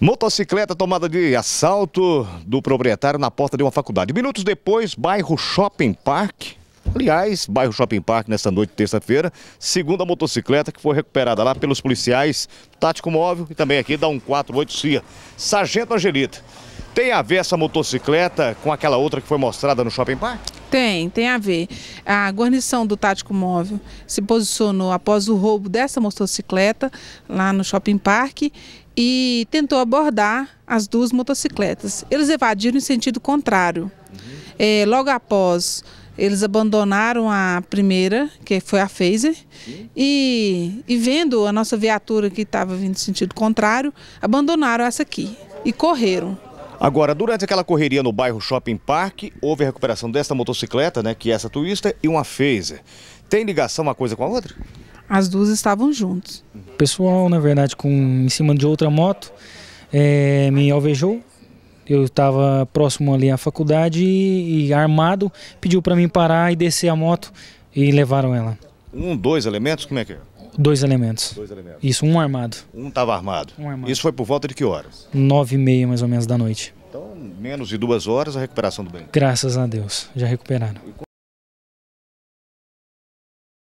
Motocicleta tomada de assalto do proprietário na porta de uma faculdade. Minutos depois, bairro Shopping Park. Aliás, bairro Shopping Park nessa noite, de terça-feira, segunda motocicleta que foi recuperada lá pelos policiais Tático Móvel e também aqui da 148 CIA. Sargento Angelita, tem a ver essa motocicleta com aquela outra que foi mostrada no Shopping Park? Tem, tem a ver. A guarnição do Tático Móvel se posicionou após o roubo dessa motocicleta lá no Shopping Parque e tentou abordar as duas motocicletas. Eles evadiram em sentido contrário. É, logo após, eles abandonaram a primeira, que foi a Phaser, uhum. e, e vendo a nossa viatura que estava vindo em sentido contrário, abandonaram essa aqui e correram. Agora, durante aquela correria no bairro Shopping Park, houve a recuperação desta motocicleta, né, que é essa Twister, e uma Phaser. Tem ligação uma coisa com a outra? As duas estavam juntas. O pessoal, na verdade, com, em cima de outra moto, é, me alvejou. Eu estava próximo ali à faculdade e, e armado, pediu para mim parar e descer a moto e levaram ela. Um, dois elementos? Como é que é? Dois elementos. Dois elementos. Isso, um armado. Um estava armado. Um armado. Isso foi por volta de que horas? Nove e meia, mais ou menos, da noite menos de duas horas a recuperação do bem? Graças a Deus, já recuperaram.